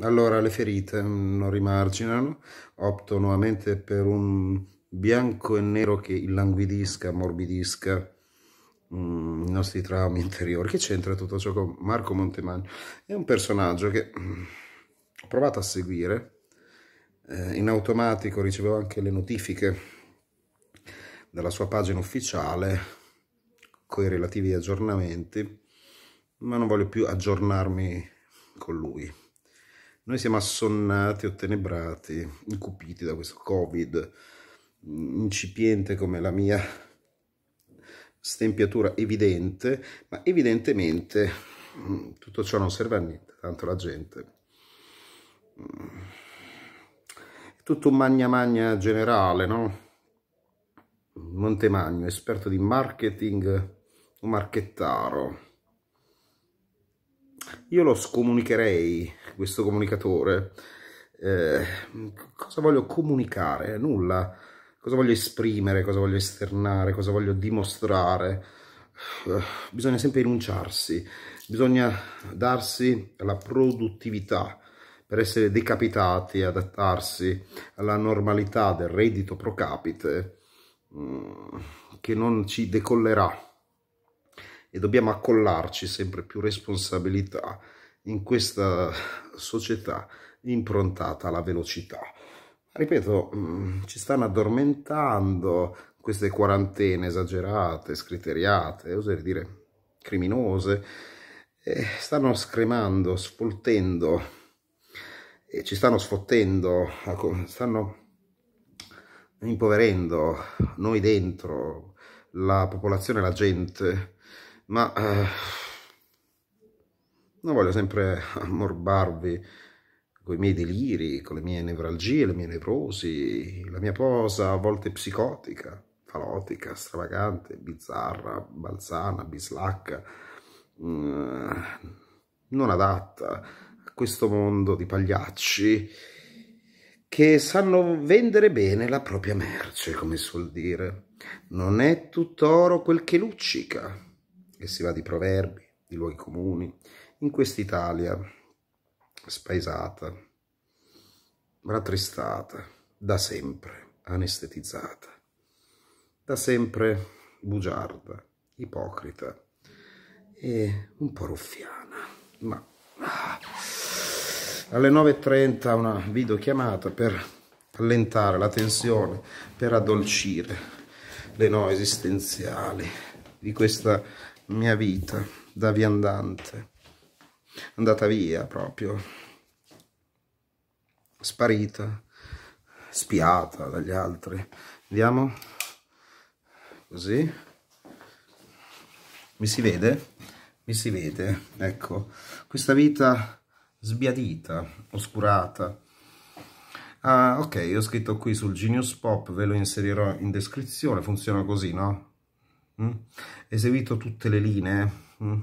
Allora le ferite mm, non rimarginano, opto nuovamente per un bianco e nero che illanguidisca, ammorbidisca mm, i nostri traumi interiori. Che c'entra tutto ciò con Marco Montemagno? È un personaggio che mm, ho provato a seguire, eh, in automatico ricevevo anche le notifiche dalla sua pagina ufficiale con i relativi aggiornamenti, ma non voglio più aggiornarmi con lui. Noi siamo assonnati, ottenebrati, incupiti da questo Covid, mm, incipiente come la mia stempiatura evidente, ma evidentemente mm, tutto ciò non serve a niente, tanto la gente. Mm, è tutto un magna magna generale, no? Montemagno, esperto di marketing, un marchettaro io lo scomunicherei, questo comunicatore. Eh, cosa voglio comunicare? Nulla. Cosa voglio esprimere? Cosa voglio esternare? Cosa voglio dimostrare? Uh, bisogna sempre rinunciarsi, bisogna darsi alla produttività per essere decapitati, e adattarsi alla normalità del reddito pro capite mm, che non ci decollerà e dobbiamo accollarci sempre più responsabilità in questa società improntata alla velocità. Ripeto, mm, ci stanno addormentando queste quarantene esagerate, scriteriate, oserei dire criminose, stanno scremando, sfoltendo, ci stanno sfottendo, ecco, stanno impoverendo noi dentro, la popolazione, la gente, ma eh, non voglio sempre ammorbarvi con i miei deliri, con le mie nevralgie, le mie nevrosi, la mia posa a volte psicotica, falotica, stravagante, bizzarra, balzana, bislacca, mh, eh, non adatta a questo mondo di pagliacci che sanno vendere bene la propria merce, come suol dire. Non è tutt'oro quel che luccica, che si va di proverbi, di luoghi comuni, in quest'Italia spaesata, rattristata, da sempre anestetizzata, da sempre bugiarda, ipocrita e un po' ruffiana, ma ah, alle 9.30 una videochiamata per allentare la tensione, per addolcire le no esistenziali di questa mia vita da viandante. Andata via proprio. Sparita, spiata dagli altri. Vediamo. Così. Mi si vede? Mi si vede. Ecco, questa vita sbiadita, oscurata. Ah, ok, ho scritto qui sul Genius Pop, ve lo inserirò in descrizione, funziona così, no? Mm? eseguito tutte le linee. Mh? Eh? Mm?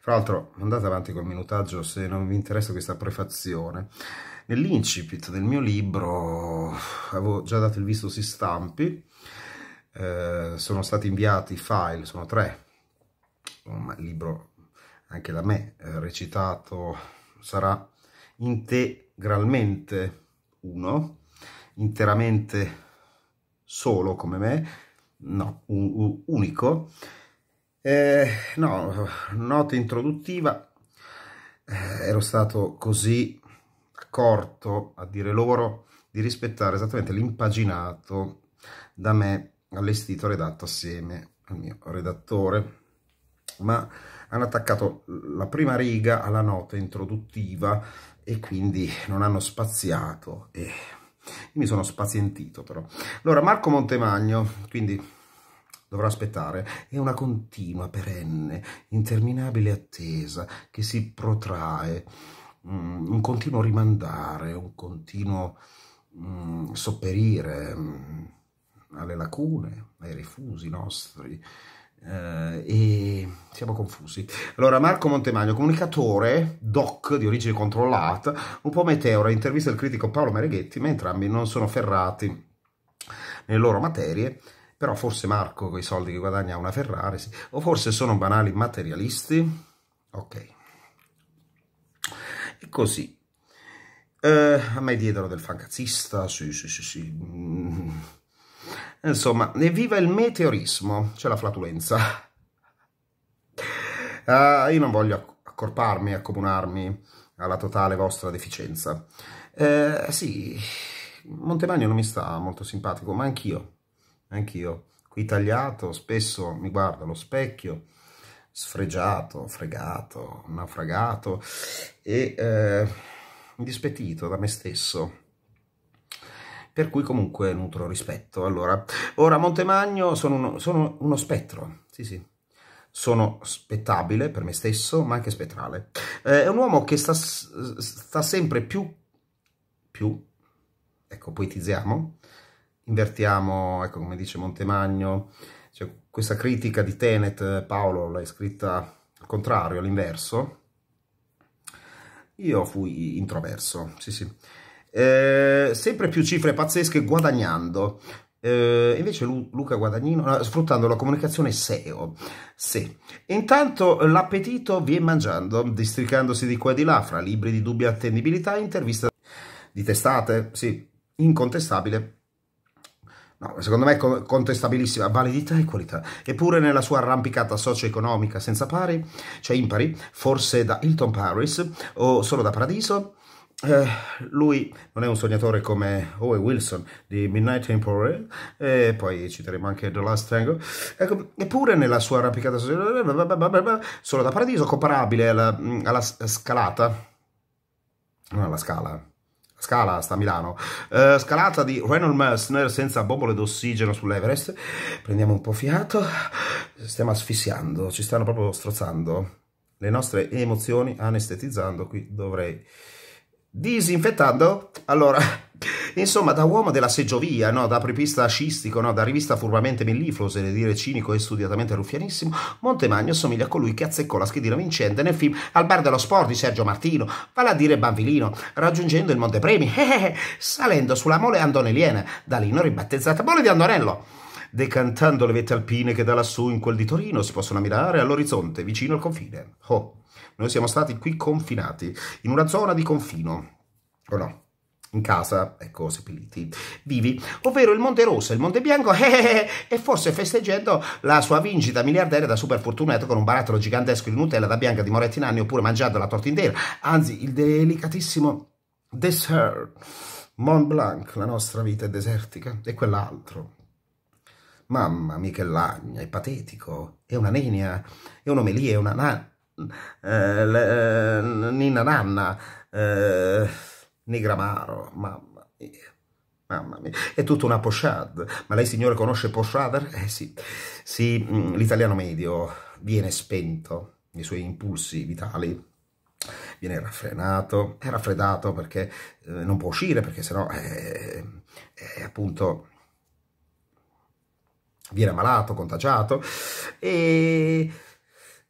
Fra l'altro andate avanti col minutaggio se non vi interessa questa prefazione. Nell'incipit del mio libro avevo già dato il visto si stampi, eh, sono stati inviati file, sono tre, oh, ma il libro anche da me eh, recitato sarà integralmente uno, interamente solo come me, no, un, un, unico. Eh, no, nota introduttiva, eh, ero stato così accorto, a dire loro, di rispettare esattamente l'impaginato da me allestito, redatto assieme al mio redattore, ma hanno attaccato la prima riga alla nota introduttiva e quindi non hanno spaziato e mi sono spazientito però. Allora, Marco Montemagno, quindi Dovrà aspettare. È una continua, perenne, interminabile attesa che si protrae, mm, un continuo rimandare, un continuo mm, sopperire mm, alle lacune, ai rifusi nostri. Uh, e siamo confusi. Allora, Marco Montemagno, comunicatore doc di origine controllata, un po' meteora, intervista il critico Paolo Mereghetti, ma entrambi non sono ferrati nelle loro materie però forse Marco con i soldi che guadagna una Ferrari, sì. o forse sono banali materialisti, ok. E così. Eh, a me diedero del fancazzista, sì, sì, sì, sì. Mm. Insomma, evviva il meteorismo, c'è la flatulenza. Uh, io non voglio accorparmi, accomunarmi alla totale vostra deficienza. Eh, sì, Montemagno non mi sta molto simpatico, ma anch'io anch'io qui tagliato, spesso mi guardo allo specchio, sfregiato, fregato, naufragato e eh, dispettito da me stesso. Per cui comunque nutro rispetto. Allora, ora Montemagno sono uno, sono uno spettro, sì sì, sono spettabile per me stesso, ma anche spettrale. Eh, è un uomo che sta, sta sempre più, più, ecco, poetizziamo, invertiamo, ecco come dice Montemagno, cioè, questa critica di Tenet, Paolo l'ha scritta al contrario, all'inverso, io fui introverso, sì sì. Eh, sempre più cifre pazzesche guadagnando, eh, invece Lu Luca Guadagnino, sfruttando la comunicazione SEO, sì. Intanto l'appetito viene mangiando, districandosi di qua e di là, fra libri di dubbia attendibilità, interviste di testate, sì, incontestabile No, secondo me è contestabilissima validità e qualità. Eppure nella sua arrampicata socio-economica senza pari, cioè impari, forse da Hilton Paris o solo da Paradiso, eh, lui non è un sognatore come Owen Wilson di Midnight Temple e poi citeremo anche The Last Tango ecco, eppure nella sua arrampicata solo da paradiso comparabile alla, alla scalata non alla scala Scala sta a Milano, eh, scalata di Reynold Messner senza bombole d'ossigeno sull'Everest, prendiamo un po' fiato, stiamo asfissiando, ci stanno proprio strozzando le nostre emozioni anestetizzando, qui dovrei disinfettando, allora Insomma, da uomo della seggiovia, no? da apripista ascistico, no? da rivista furbamente mellifluo, se ne dire cinico e studiatamente ruffianissimo, Montemagno somiglia a colui che azzeccò la schedina vincente nel film Al bar dello sport di Sergio Martino, vale a dire Banvilino, raggiungendo il Monte Premi eh, eh, eh, salendo sulla mole andoneliena, da lì non ribattezzata mole di Andonello decantando le vette alpine che da lassù in quel di Torino si possono ammirare all'orizzonte, vicino al confine. Oh, noi siamo stati qui confinati, in una zona di confino, o oh no? in casa, ecco, seppelliti vivi, ovvero il Monte Rosso e il Monte Bianco, eh, eh, eh, e forse festeggiando la sua vincita miliardaria da super fortunato con un barattolo gigantesco di Nutella da Bianca di Moretti Nanni oppure mangiando la torta intera, anzi il delicatissimo dessert Mont Blanc, la nostra vita è desertica, e quell'altro. Mamma mia che lagna, è patetico, è una nenia, è un'omelia, è una na- eh, le, eh, nina nanna. Eh, Nigramaro, mamma mia. Mamma mia, è tutta una pochade. Ma lei, signore, conosce pochade? Eh sì, sì, mm, l'italiano medio viene spento, i suoi impulsi vitali viene raffrenato, è raffreddato perché eh, non può uscire, perché sennò è, eh, è eh, appunto viene malato, contagiato e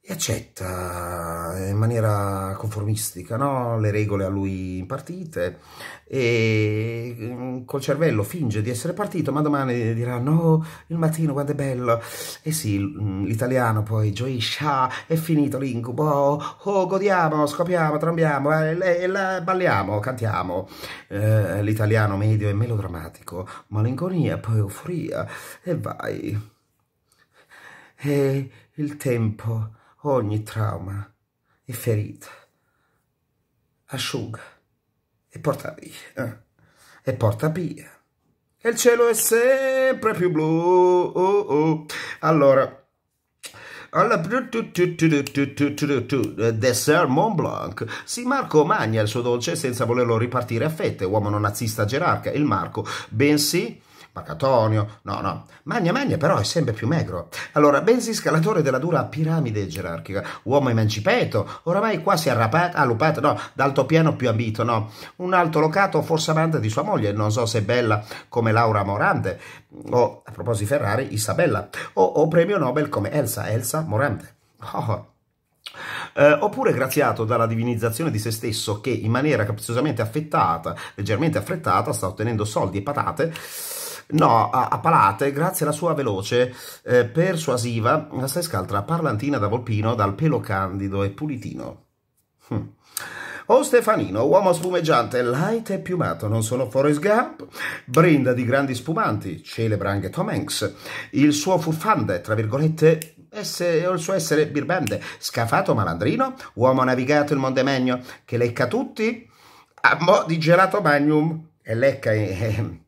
e accetta eh, in maniera conformistica no? le regole a lui impartite e mm, col cervello finge di essere partito ma domani dirà no il mattino quando è bello e sì mm, l'italiano poi gioisce ah, è finito l'incubo oh, godiamo scopriamo trambiamo eh, balliamo cantiamo eh, l'italiano medio è melodrammatico malinconia poi euforia e vai e il tempo ogni trauma e ferita, asciuga e porta via, eh, e porta via. E il cielo è sempre più blu. Oh oh. Allora, alla... Dessert Mont Blanc. Sì, Marco magna il suo dolce senza volerlo ripartire a fette, uomo non nazista gerarca, il Marco, bensì Pacatonio, no, no. Magna Magna però è sempre più magro. Allora, bensì scalatore della dura piramide gerarchica, uomo emancipato, oramai quasi arrapato, allupato, no, d'altopiano più ambito, no. Un alto locato, forse amante di sua moglie, non so se bella come Laura Morante, o, a proposito di Ferrari, Isabella, o, o premio Nobel come Elsa, Elsa Morante. Oh. Eh, oppure graziato dalla divinizzazione di se stesso che in maniera capziosamente affettata, leggermente affrettata, sta ottenendo soldi e patate No, a, a Palate, grazie alla sua veloce, eh, persuasiva, la scaltra parlantina da volpino, dal pelo candido e pulitino. Hm. oh Stefanino, uomo spumeggiante, light e piumato, non sono Forrest Gump, brinda di grandi spumanti, celebra anche Tom Hanks, il suo furfande, tra virgolette, essere, il suo essere birbende, scafato malandrino, uomo navigato il mondemegno, che lecca tutti a mo' di gelato magnum, e lecca... Eh, eh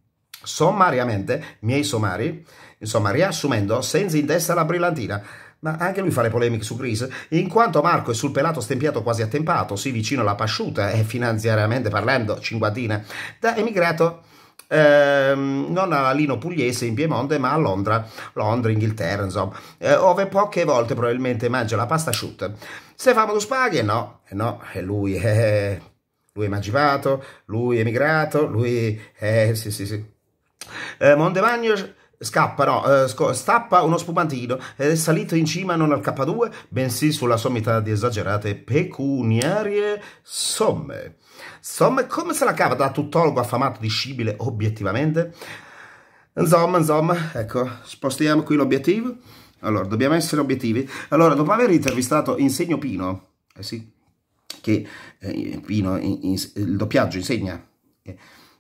sommariamente miei somari, insomma riassumendo senza in testa la brillantina. Ma anche lui fa le polemiche su Chris, in quanto Marco è sul pelato stempiato quasi attempato, sì vicino alla pasciuta e eh, finanziariamente parlando cinquantina, da emigrato Ehm, non a Lino Pugliese in Piemonte ma a Londra, Londra, Inghilterra insomma, eh, ove poche volte probabilmente mangia la pasta asciutta. Se famo Stefano Duspaghi? Eh, no, eh, no, è lui, è. lui è magivato, lui è emigrato, lui è... sì, sì, sì. Eh, Mondemagno scappa, no, eh, stappa uno spumantino ed è salito in cima non al K2, bensì sulla sommità di esagerate pecuniarie somme. Somme come se la cava da tuttologo affamato di scibile obiettivamente? Insomma, insomma, ecco, spostiamo qui l'obiettivo. Allora, dobbiamo essere obiettivi. Allora, dopo aver intervistato Insegno Pino, eh sì, che eh, Pino, in, in, il doppiaggio insegna,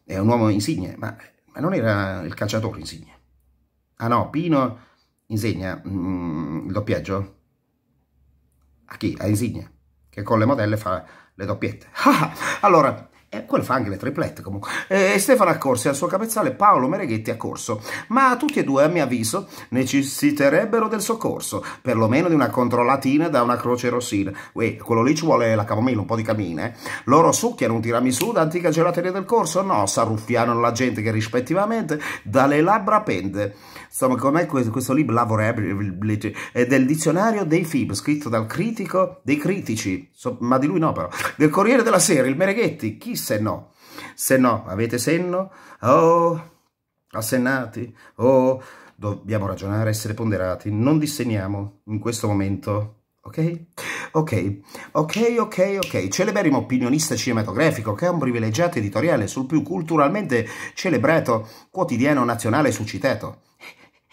è un uomo insigne, ma ma non era il calciatore Insigne? Ah no, Pino insegna mm, il doppiaggio? A chi? A Insigne, che con le modelle fa le doppiette. Ah, allora, e eh, quello fa anche le triplette comunque. E eh, Stefano accorse al suo capezzale, Paolo Mereghetti accorso. Ma tutti e due, a mio avviso, necessiterebbero del soccorso, perlomeno di una controllatina da una croce rossina. Uè, quello lì ci vuole la camomilla, un po' di camine. Eh. Loro succhiano un tiramisù da antica gelateria del corso? No, s'arruffiano la gente che rispettivamente dalle labbra pende Insomma, com'è questo, questo libro, Lavorability, è del dizionario dei film scritto dal critico dei critici, so, ma di lui no però, del Corriere della Sera, il Mereghetti, chi se no? Se no, avete senno? Oh, assennati? Oh, dobbiamo ragionare, essere ponderati, non disseniamo in questo momento, ok? Ok, ok, ok, ok. Celeberrimo opinionista cinematografico che è un privilegiato editoriale sul più culturalmente celebrato quotidiano nazionale suscitato.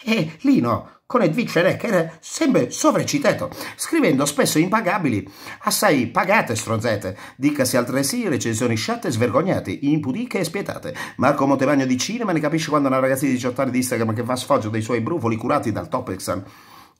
E Lino, con Edvice Rec, era sempre sovrecitato, scrivendo spesso impagabili, assai pagate stronzate, dicasi altresì recensioni sciatte e svergognate, impudiche e spietate. Marco Montevagno di cinema ne capisce quando una ragazza di 18 anni di Instagram che fa sfoggio dei suoi brufoli curati dal Topexan.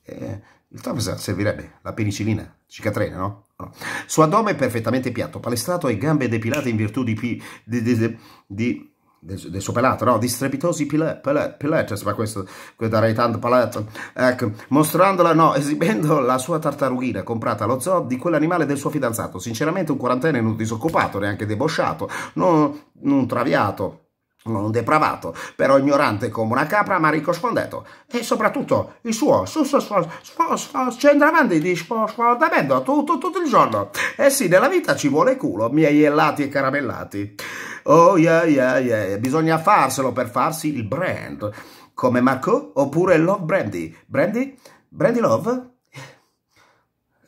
Eh, il Topexan servirebbe, la penicillina, cicatrena, no? No. Suo addome è perfettamente piatto, palestrato e gambe depilate in virtù di, pi, di, di, di del, del, suo pelato, no? Di strepitosi pilet, ma cioè, questo, da Reitan Paletto. ecco, mostrandola, no, esibendo la sua tartarughina comprata allo zoo di quell'animale del suo fidanzato, sinceramente un quarantenne non disoccupato, neanche debosciato, non, non traviato, non depravato, però ignorante come una capra, ma ricco sfondetto. E soprattutto il suo su, su, su, avanti di sfondamento tutto, tutto il giorno. Eh sì, nella vita ci vuole culo, miei ellati e caramellati. Oh yeah yeah yeah, bisogna farselo per farsi il brand. Come Marco oppure Love Brandy. Brandy? Brandy Love?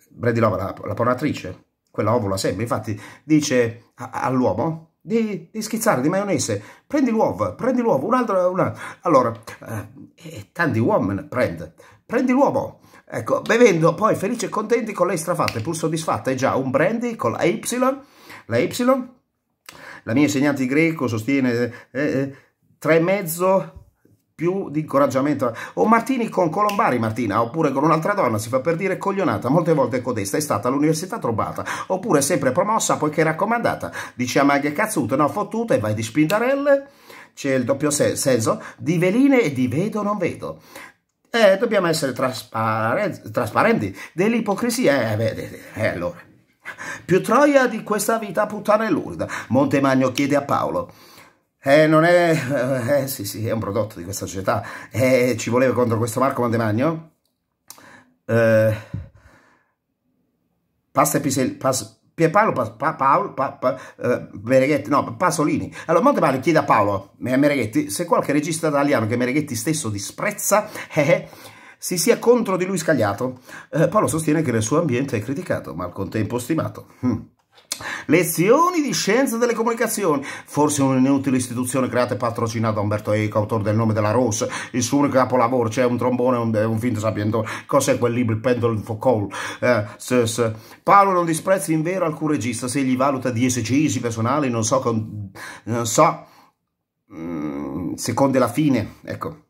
Brandy Love, la, la pornatrice? Quella ovula sempre, infatti, dice all'uomo di, di schizzare di maionese. Prendi l'uovo, prendi l'uovo, un'altra, una... Allora, eh, tanti uomini prende. Prendi l'uovo. Ecco, bevendo poi felici e contenti con lei strafatta e pur soddisfatta, è già un brandy con la Y, la Y, la mia insegnante di greco sostiene eh, eh, tre mezzo più di incoraggiamento. O Martini con Colombari, Martina, oppure con un'altra donna, si fa per dire coglionata, molte volte codesta è stata all'università trovata, oppure sempre promossa poiché raccomandata. Dice a Maghe cazzuta, no, fottuta e vai di spindarelle, c'è il doppio senso, di veline e di vedo non vedo. Eh, dobbiamo essere trasparen trasparenti, dell'ipocrisia, eh, vedete, eh, allora. Più troia di questa vita puttana e lurida, Montemagno chiede a Paolo. Eh, non è... Eh, eh, sì, sì, è un prodotto di questa società. Eh, ci voleva contro questo Marco Mantemagno? Eh, passa e pisel... Pas, Paolo, eh, Mereghetti, no, Pasolini. Allora, Montepane chiede a Paolo a Mereghetti se qualche regista italiano che Mereghetti stesso disprezza eh, eh, si sia contro di lui scagliato. Eh, Paolo sostiene che nel suo ambiente è criticato, ma al contempo stimato. Hm. Lezioni di scienza delle comunicazioni, forse un'inutile istituzione creata e patrocinata da Umberto Eco, autore del nome della Rossa, il suo unico capolavoro, c'è cioè un trombone, un, un finto sapiente, cos'è quel libro, il pendolo di Foucault. Eh, s -s. Paolo non disprezza in vero alcun regista, se gli valuta diesecisi personali, non so, con, non so, mh, mm, secondo la fine, ecco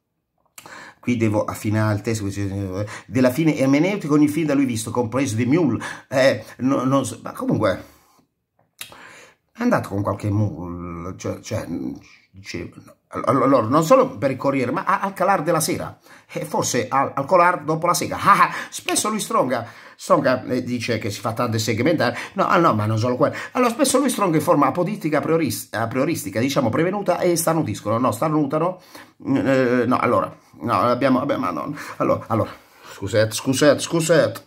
qui devo affinare il testo eh, della fine ermeneutica ogni film da lui visto compreso The Mule eh, no, no, ma comunque è andato con qualche mul, cioè, cioè allora, non solo per il Corriere, ma al calar della sera, e forse al, al colar dopo la sera. Ah, ah, spesso lui stronga, stronga dice che si fa tanto segmentare, no, ah, no, ma non solo quello. Allora, spesso lui stronga in forma apodittica prioristica, prioristica diciamo prevenuta e starnutiscono, no, starnutano, eh, no, allora, no, abbiamo, abbiamo no, allora, allora, scusate, scusate, scusate.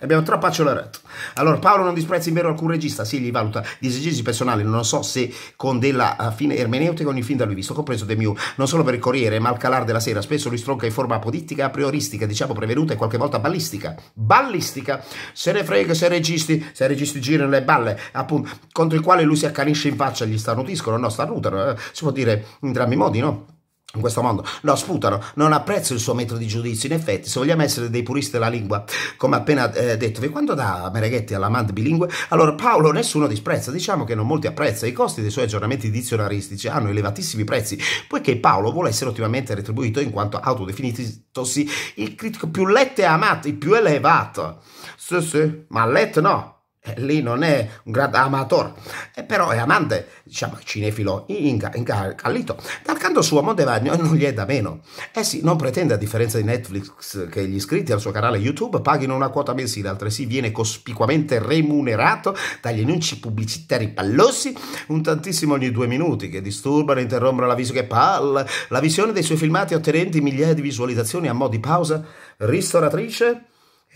Abbiamo troppa accelerat. Allora, Paolo non disprezza in vero alcun regista, sì, gli valuta disegisi personali, non so se con della eh, fine ermeneutica ogni film da lui visto, compreso De Mew, non solo per il Corriere, ma al calar della sera, spesso lui stronca in forma apodittica, prioristica, diciamo prevenuta e qualche volta ballistica. Ballistica? Se ne frega se registi, se registi girano le balle, appunto, contro i quali lui si accanisce in faccia, gli starnutiscono, no, starnutano, eh, si può dire in drammi modi, no? in questo mondo lo sputano, non apprezzo il suo metodo di giudizio. In effetti, se vogliamo essere dei puristi della lingua, come appena eh, dettovi, quando dà Mereghetti all'amante bilingue, allora Paolo nessuno disprezza, diciamo che non molti apprezza. I costi dei suoi aggiornamenti dizionaristici hanno elevatissimi prezzi, poiché Paolo vuole essere ottimamente retribuito in quanto autodefinitosi il critico più letto e amato, il più elevato. Sì, sì, ma letto no, eh, lì non è un gran amator, eh, però è amante, diciamo, cinefilo incallito. Dal canto suo Montevagno non gli è da meno. Eh sì, non pretende, a differenza di Netflix, che gli iscritti al suo canale YouTube paghino una quota mensile, altresì viene cospicuamente remunerato dagli annunci pubblicitari pallosi, un tantissimo ogni due minuti, che disturbano e interrompono la visione che palla, la visione dei suoi filmati ottenenti migliaia di visualizzazioni a mo' di pausa, ristoratrice...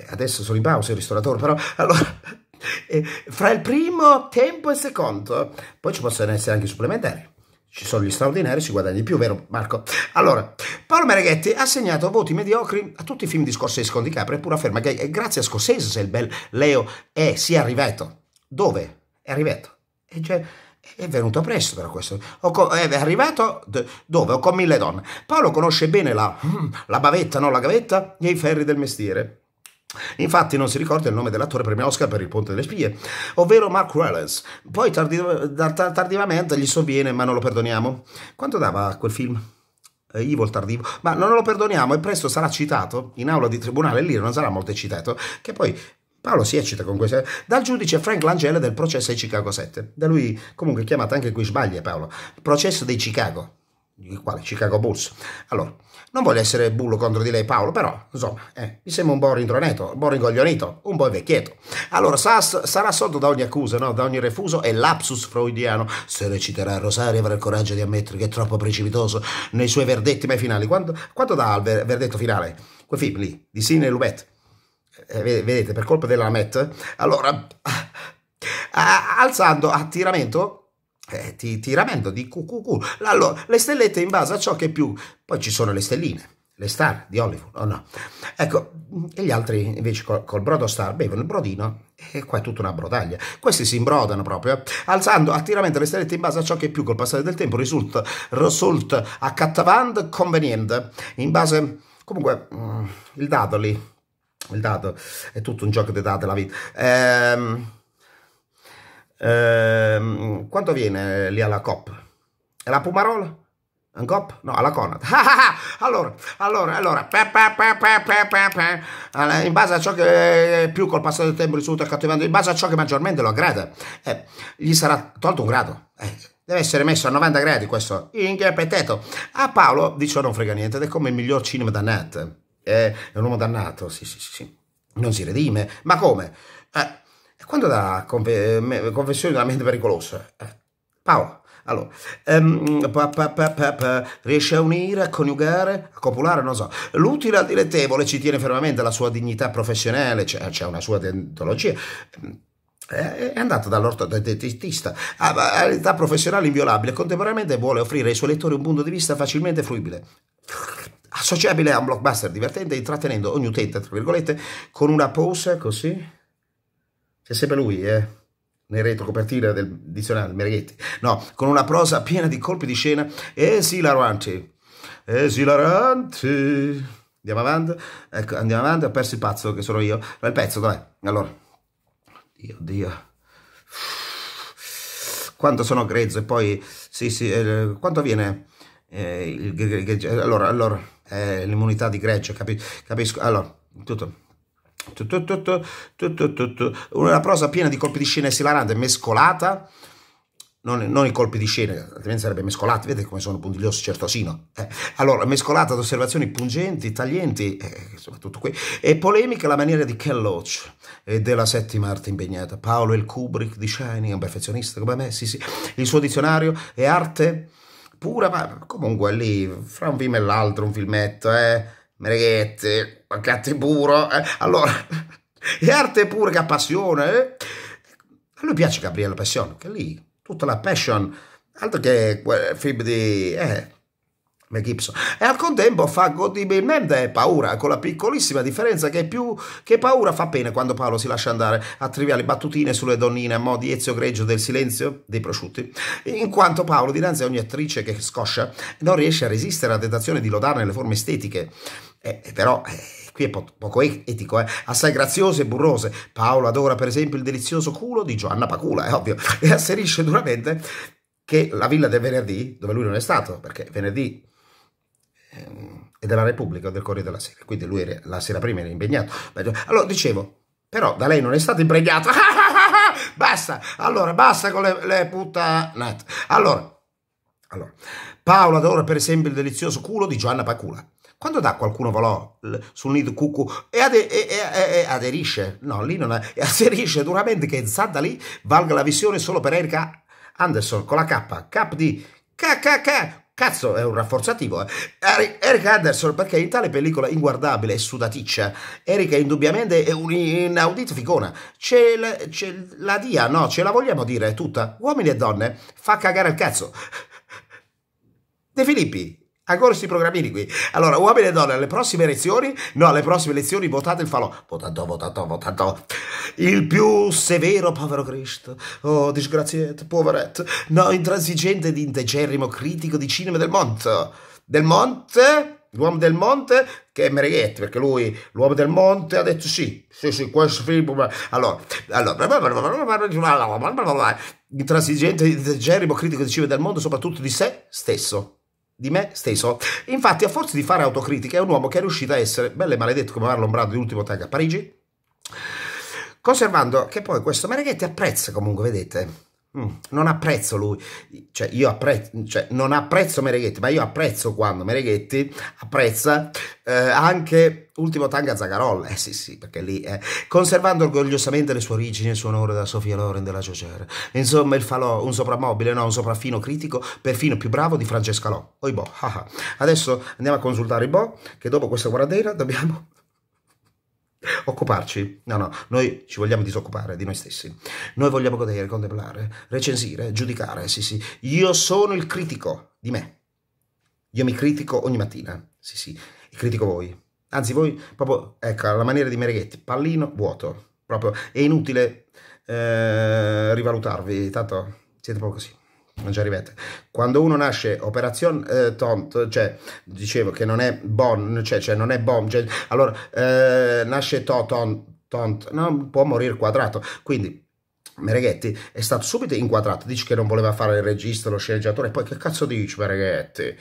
Eh, adesso sono in pausa il ristoratore, però allora eh, fra il primo tempo e il secondo. Poi ci possono essere anche i supplementari. Ci sono gli straordinari, si guadagna di più, vero Marco? Allora, Paolo Mereghetti ha segnato voti mediocri a tutti i film di Scorsese con Di Caprio, eppure afferma che eh, grazie a Scorsese se il bel Leo è si è arrivato. Dove? È arrivato. E cioè, è venuto presto però questo, eh, è arrivato dove? con mille donne. Paolo conosce bene la, mm, la bavetta, no la gavetta, e i ferri del mestiere. Infatti non si ricorda il nome dell'attore premio Oscar per Il Ponte delle Spie, ovvero Mark Rylance. Poi tardiv- tardivamente gli sovviene, ma non lo perdoniamo. Quanto dava quel film? Eh, evil tardivo, ma non lo perdoniamo e presto sarà citato in aula di tribunale, lì non sarà molto eccitato, che poi Paolo si eccita con questo, dal giudice Frank Langella del processo ai Chicago 7, da lui comunque chiamato anche qui sbaglia Paolo, processo dei Chicago, il quale Chicago Bulls. Allora, non voglio essere bullo contro di lei Paolo, però, insomma, eh, mi sembra un buon rintronetto, un buon rigoglionito, un buon vecchietto. Allora, Sass sarà assolto da ogni accusa, no? da ogni refuso e lapsus freudiano. Se reciterà il Rosario avrà il coraggio di ammettere che è troppo precipitoso nei suoi verdetti mai finali. Quanto, quanto dà il ver verdetto finale? Quei film lì, di e Lumet. Eh, vedete, per colpa della Met. Allora, alzando a tiramento eh, ti, ti, rammento di QQQ. Allora, le stellette in base a ciò che più... Poi ci sono le stelline, le star di Hollywood, o oh no? Ecco, e gli altri invece col, col brodo star bevono il brodino e qua è tutta una brodaglia. Questi si imbrodano proprio, eh. alzando attivamente le stellette in base a ciò che più col passare del tempo risulta, risulta accattavante conveniente. In base... Comunque, mm, il dado lì, il dado, è tutto un gioco di date la vita. Ehm Ehm, quanto viene lì alla COP? È la Pumarol? Ancop? No, alla Conad. allora, allora, allora, pe, pe, pe, allora, in base a ciò che più col passare del tempo risulta cattivando, in base a ciò che maggiormente lo aggrada, eh, gli sarà tolto un grado. Eh, deve essere messo a 90 gradi questo. In che Ingheppeteto. A Paolo di oh, non frega niente ed è come il miglior cinema dannato. Eh, è un uomo dannato, sì, sì, sì. sì. Non si redime. Ma come? Eh, quando da confessione della mente pericolosa? Eh. Paolo, allora, um, pa, pa, pa, riesce a unire, a coniugare, a copulare, non so. L'utile al dilettevole ci tiene fermamente alla sua dignità professionale, c'è, c'è una sua deontologia. Ehm, è andata dall'ortodettista a realtà professionale inviolabile contemporaneamente vuole offrire ai suoi lettori un punto di vista facilmente fruibile associabile a un blockbuster divertente intrattenendo ogni utente tra virgolette con una pausa così c'è sempre lui, eh? nel retro copertina del dizionario Merighetti, no, con una prosa piena di colpi di scena esilaranti, esilaranti. Andiamo avanti, ecco, andiamo avanti, ho perso il pazzo che sono io, ma il pezzo dov'è? Allora, Dio, Dio, quanto sono grezzo e poi, sì, sì, eh, quanto viene eh, il, il, il, allora, allora, eh, l'immunità di greggio, capi, capisco, allora, tutto una prosa piena di colpi di scena esilarante, mescolata, non, non, i colpi di scena, altrimenti sarebbe mescolata vedete come sono puntigliosi, certosino. Eh, allora, mescolata ad osservazioni pungenti, taglienti, eh, insomma tutto qui, e polemica la maniera di Ken Loach e eh, della settima arte impegnata. Paolo il Kubrick di Shining, un perfezionista come me, sì sì, il suo dizionario è arte pura, ma comunque lì, fra un film e l'altro, un filmetto, eh Mereghetti, anche arte puro. Eh? Allora, è arte pura che ha passione. Eh? A lui piace Gabriele Passione, che lì tutta la passion, altro che quel film di... Eh, Gibson. E al contempo fa godibilmente paura, con la piccolissima differenza che più che paura fa pena quando Paolo si lascia andare a triviali battutine sulle donnine a mo' di Ezio Greggio del silenzio dei prosciutti, in quanto Paolo, dinanzi a ogni attrice che scoscia, non riesce a resistere alla tentazione di lodarne le forme estetiche. Eh, eh, però eh, qui è po- poco etico, eh? assai graziose e burrose. Paolo adora per esempio il delizioso culo di Giovanna Pacula, è ovvio, e asserisce duramente che la villa del venerdì, dove lui non è stato, perché venerdì ehm, è della Repubblica del Corriere della Sera, quindi lui era, la sera prima era impegnato. Allora dicevo, però da lei non è stato impregnato. basta, allora basta con le, le puttanate. Allora, allora, Paolo adora per esempio il delizioso culo di Giovanna Pacula quando dà qualcuno volò sul nido cucù e, ade- e, e, e, aderisce, no, lì non è, aderisce duramente che Zadda lì valga la visione solo per Erika Anderson con la K, K di KKK, Cazzo, è un rafforzativo. Eh. Eric Anderson, perché in tale pellicola inguardabile e sudaticcia, Erika indubbiamente è un'inaudita figona. Ce la, ce la dia, no, ce la vogliamo dire tutta. Uomini e donne, fa cagare il cazzo. De Filippi, Ancora questi programmini qui. Allora, uomini e donne, alle prossime elezioni, no, alle prossime elezioni votate il falò. Votato, votato, votato. Il più severo, povero Cristo. Oh, disgraziato, poveretto. No, intransigente ed integerrimo critico di cinema del mondo. Del monte? L'uomo del monte che è Mereghetti, perché lui, l'uomo del monte, ha detto sì, sì, sì, questo film... Ma... Allora, allora... Intransigente, integerrimo critico di cinema del mondo, soprattutto di sé stesso di me stesso. Infatti, a forza di fare autocritica, è un uomo che è riuscito a essere, bello e maledetto come Marlon Brando di ultimo tag a Parigi, conservando che poi questo Mereghetti apprezza comunque, vedete, Mm. non apprezzo lui, cioè io apprezzo, cioè non apprezzo Mereghetti, ma io apprezzo quando Mereghetti apprezza eh, anche Ultimo Tanga Zagarolla, eh sì sì, perché lì, eh, conservando orgogliosamente le sue origini e il suo onore da Sofia Loren della Giocera. Insomma, il falò, un soprammobile, no, un sopraffino critico, perfino più bravo di Francesca Lò. oi boh, Adesso andiamo a consultare Ibo, che dopo questa guardera dobbiamo Occuparci? No, no, noi ci vogliamo disoccupare di noi stessi. Noi vogliamo godere, contemplare, recensire, giudicare, sì, sì. Io sono il critico di me. Io mi critico ogni mattina, sì, sì, e critico voi. Anzi, voi proprio, ecco, alla maniera di Mereghetti, pallino vuoto. Proprio è inutile eh, rivalutarvi, tanto siete proprio così non ci arrivate. Quando uno nasce operazione eh, tont, cioè dicevo che non è bon, cioè, cioè non è bom, cioè, allora eh, nasce to, tont, tont, non può morire quadrato. Quindi Mereghetti è stato subito inquadrato, Dici che non voleva fare il regista, lo sceneggiatore, poi che cazzo dici Mereghetti?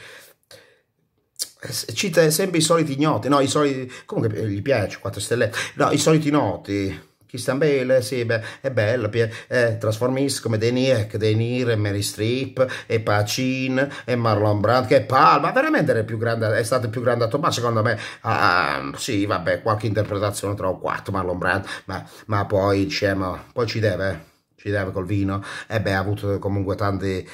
Eh, cita sempre i soliti noti. no, i soliti, comunque eh, gli piace 4 stelle, no, i soliti noti chi sta bene, sì, beh, è bello, eh, trasformis come Denier, ecco, Denir, Mary Streep, e Pacin, e Marlon Brand, che palma, veramente era più grande, è stato il più grande attore, ma secondo me, ah, sì, vabbè, qualche interpretazione tra un quarto Marlon Brand, ma, ma poi, diciamo, poi ci deve, ci deve col vino, e beh, ha avuto comunque tanti,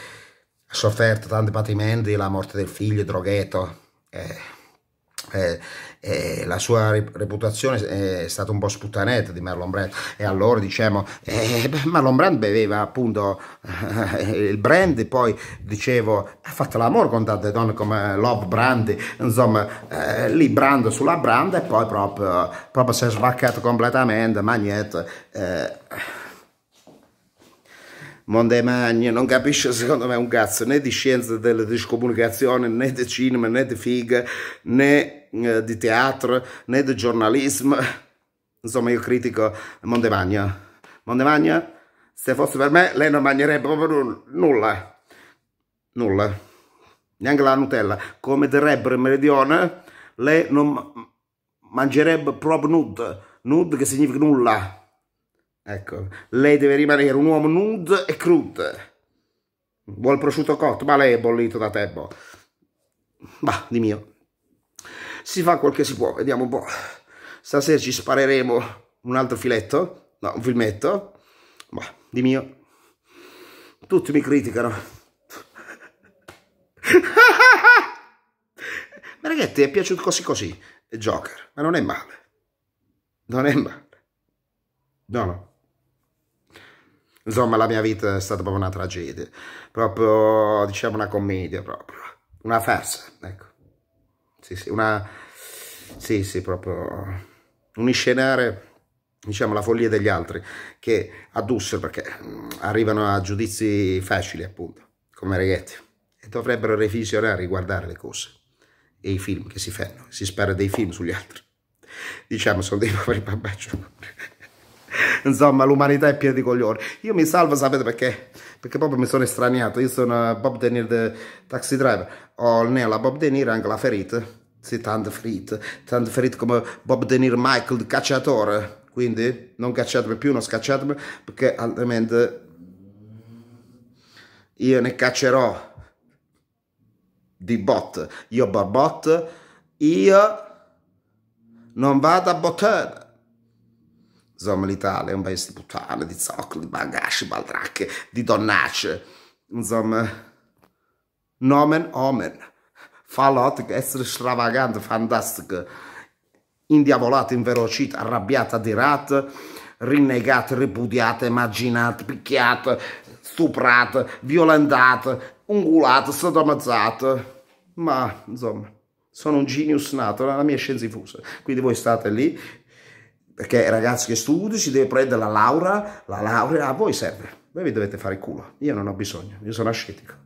ha sofferto tanti patimenti, la morte del figlio, droghetto, eh, eh, eh, la sua reputazione è stata un po' sputtanetta di Marlon Brand e allora diciamo eh, Marlon Brand beveva appunto eh, il brandy poi dicevo ha fatto l'amore con tante donne come Love Brandy insomma eh, lì Brand sulla Brand e poi proprio, proprio si è svaccato completamente ma niente eh, Mondemagna, non capisce secondo me un cazzo né di scienze della discomunicazioni, né di cinema, né di figa, né eh, di teatro, né di giornalismo. Insomma, io critico Mondemagna. Mondemagna, se fosse per me, lei non mangerebbe proprio nulla. Nulla. Neanche la Nutella. Come direbbe in Meridione, lei non mangerebbe proprio nude. Nude che significa nulla. Ecco, lei deve rimanere un uomo nude e crude. Vuol prosciutto cotto, ma lei è bollito da tempo. Bah, di mio. Si fa quel che si può, vediamo un po'. Stasera ci spareremo un altro filetto, no, un filmetto. Bah, di mio. Tutti mi criticano. Ma ragazzi, è piaciuto così così, Joker, ma non è male. Non è male. No, no. Insomma, la mia vita è stata proprio una tragedia, proprio, diciamo, una commedia, proprio, una farsa, ecco. Sì, sì, una... Sì, sì, proprio... Un scenario diciamo, la follia degli altri che addussero perché mm, arrivano a giudizi facili, appunto, come Reghetti, e dovrebbero revisionare, riguardare le cose e i film che si fanno, si spara dei film sugli altri. Diciamo, sono dei poveri babaccioni insomma l'umanità è piena di coglioni. Io mi salvo, sapete perché? Perché proprio mi sono estraniato, io sono Bob De Niro Taxi Driver, ho il neo Bob De Niro anche la ferita, sì, tanto ferita, tanto ferita come Bob De Niro Michael, il cacciatore, quindi non cacciatemi più, non scacciatemi, perché altrimenti io ne caccerò di bot, io bot io non vado a bottare. Insomma, l'Italia è un paese di puttane, di zoccoli, di bagasci, baldracche, di donnacce. Insomma, nomen omen. Falot, essere stravagante, fantastico, indiavolato, inverocito, arrabbiato, adirato, rinnegato, ripudiato, immaginato, picchiato, stuprato, violentato, ungulato, sodomizzato. Ma, insomma, sono un genius nato, la mia scienza infusa. Quindi voi state lì, perché ragazzi che studi si deve prendere la laurea, la laurea a voi serve, voi vi dovete fare il culo, io non ho bisogno, io sono ascetico.